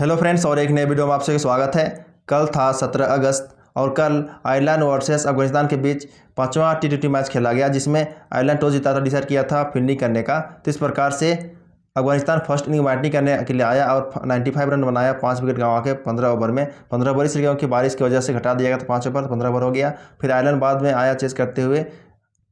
hello friends और एक नए वीडियो में आप सभी स्वागत है कल था 17 अगस्त और कल आयरलैंड वर्सेस अफगानिस्तान के बीच पांचवा टी ट्वेंटी मैच खेला गया जिसमें आयरलैंड टॉस जीता था डिसाइड किया था फील्डिंग करने का तो इस प्रकार से अफगानिस्तान फर्स्ट इनिंग बैटिंग करने के लिए आया और 95 रन बनाया पाँच विकेट गंवा के पंद्रह ओवर में पंद्रह ओवर इसलिए क्योंकि बारिश की वजह से घटा दिया गया था पाँच ओवर पंद्रह ओवर हो गया फिर आयरलैंड बाद में आया चेस करते हुए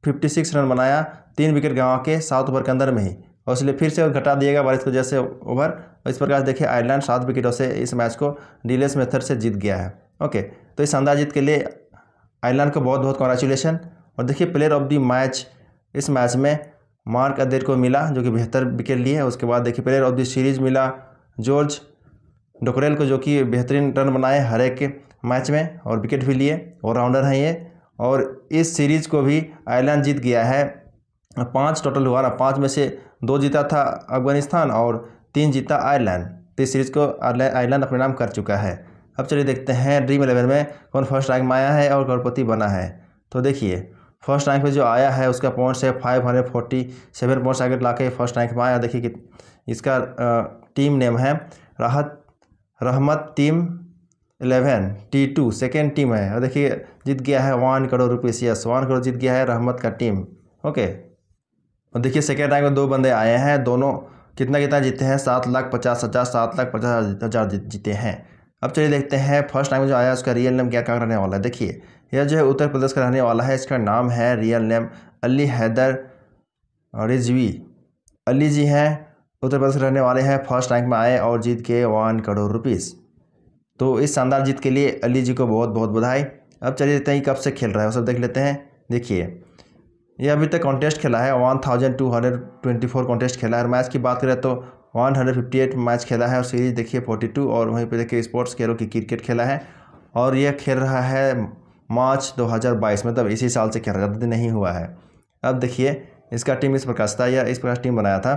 फिफ्टी रन बनाया तीन विकेट गंवा के सात ओवर के अंदर में ही और इसलिए फिर से घटा दिएगा बारिश को जैसे ओवर इस प्रकार से देखिए आयरलैंड सात विकेटों से इस मैच को डीलेस मेथड से जीत गया है ओके तो इस शानदार जीत के लिए आयरलैंड को बहुत बहुत कॉन्ग्रेचुलेसन और देखिए प्लेयर ऑफ द मैच इस मैच में मार्क अदेर को मिला जो कि बेहतर विकेट लिए है उसके बाद देखिए प्लेयर ऑफ द सीरीज मिला जॉर्ज डोकरेल को जो कि बेहतरीन रन बनाए हर एक मैच में और विकेट भी लिए ऑलराउंडर हैं ये और इस सीरीज़ को भी आयरलैंड जीत गया है पाँच टोटल हुआ ना पाँच में से दो जीता था अफगानिस्तान और तीन जीता आयरलैंड तो इस सीरीज़ को आयरलैंड अपने नाम कर चुका है अब चलिए देखते हैं ड्रीम इलेवन में कौन फर्स्ट रैंक में आया है और करोड़पति बना है तो देखिए फर्स्ट रैंक में जो आया है उसका पॉइंट्स है five hundred forty seven points आगे ला के फर्स्ट रैंक में आया देखिए कि इसका टीम नेम है Rahat Rahmat team eleven T two second team है और देखिए जीत गया है one crore rupees yes one crore जीत गया है रहमत का टीम ओके और देखिए सेकेंड रैंक में दो बंदे आए हैं दोनों कितना कितना जीते हैं सात लाख पचास हज़ार सात लाख पचास हज़ार जीते हैं अब चलिए देखते हैं फर्स्ट रैंक में जो आया उसका रियल नेम क्या क्या रहने वाला है देखिए यह जो है उत्तर प्रदेश का रहने वाला है इसका नाम है रियल नेम अली हैदर रिजवी अली जी हैं उत्तर प्रदेश रहने वाले हैं फर्स्ट रैंक में आए और जीत के वन करोड़ रुपीज़ तो इस शानदार जीत के लिए अली जी को बहुत बहुत बधाई अब चलिए देखते हैं कब से खेल रहा है वो सब देख लेते हैं देखिए ये अभी तक कॉन्टेस्ट खेला है one thousand two hundred twenty four contest खेला है और मैच की बात करें तो one hundred fifty eight match खेला है और सीरीज देखिए फोर्टी टू और वहीं पर देखिए स्पोर्ट्स खेलो की क्रिकेट खेला है और यह खेल रहा है मार्च दो हज़ार बाईस मतलब इसी साल से खेल रहा था नहीं हुआ है अब देखिए इसका टीम इस प्रकार था या इस प्रकार टीम बनाया था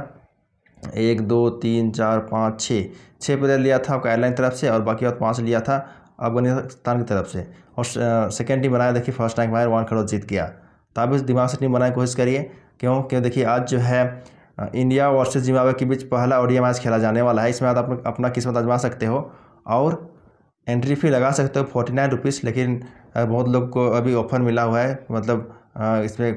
एक दो तीन चार पाँच छः छः प्लेयर लिया था आपका एयरलाइन तरफ से और बाकी और पाँच लिया था अफगानिस्तान की तरफ से और सेकेंड टीम बनाया देखिए फर्स्ट रैंक में वन करोड़ जीत गया तो आप इस दिमाग से टीम बनाने की कोशिश करिए क्यों क्यों देखिए आज जो है इंडिया वर्सेस जिम्बाब्वे के बीच पहला ओडिया मैच खेला जाने वाला है इसमें आप अपना किस्मत आजमा सकते हो और एंट्री फ़ी लगा सकते हो फोर्टी नाइन रुपीज़ लेकिन बहुत लोग को अभी ऑफर मिला हुआ है मतलब इसमें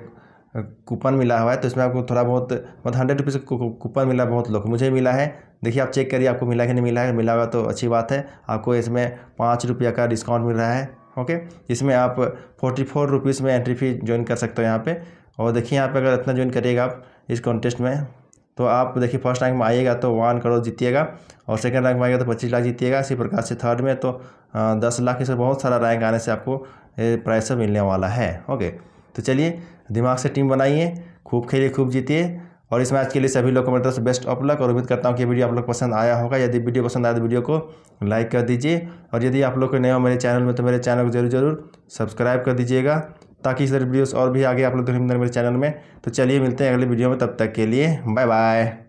कूपन मिला हुआ है तो इसमें आपको थोड़ा बहुत मतलब हंड्रेड रुपीज़ का कूपन मिला बहुत लोग मुझे मिला है देखिए आप चेक करिए आपको मिला कि नहीं मिला है मिला हुआ तो अच्छी बात है आपको इसमें पाँच रुपया का डिस्काउंट मिल रहा है ओके इसमें आप फोर्टी फोर रुपीज़ में एंट्री फ़ी ज्वाइन कर सकते हो यहाँ पर और देखिए यहाँ पर अगर इतना ज्वाइन करिएगा आप इस कॉन्टेस्ट में तो आप देखिए फर्स्ट रैंक में आइएगा तो वन करोड़ जीतिएगा और सेकंड रैंक में आएगा तो पच्चीस लाख जीतिएगा इसी प्रकार से थर्ड में तो दस लाख इसमें बहुत सारा रैंक आने से आपको प्राइस मिलने वाला है ओके तो चलिए दिमाग से टीम बनाइए खूब खेलिए खूब जीतिए और इस मैच के लिए सभी लोग को मेरी तरफ से बेस्ट ऑफ लक और उम्मीद करता हूँ कि वीडियो आप लोग पसंद आया होगा यदि वीडियो पसंद आया तो वीडियो को लाइक कर दीजिए और यदि आप लोग को नया हो मेरे चैनल में तो मेरे चैनल को जरूर जरूर सब्सक्राइब कर दीजिएगा ताकि इस तरह वीडियोस और भी आगे आप लोग देखने मेरे चैनल में तो चलिए मिलते हैं अगले वीडियो में तब तक के लिए बाय बाय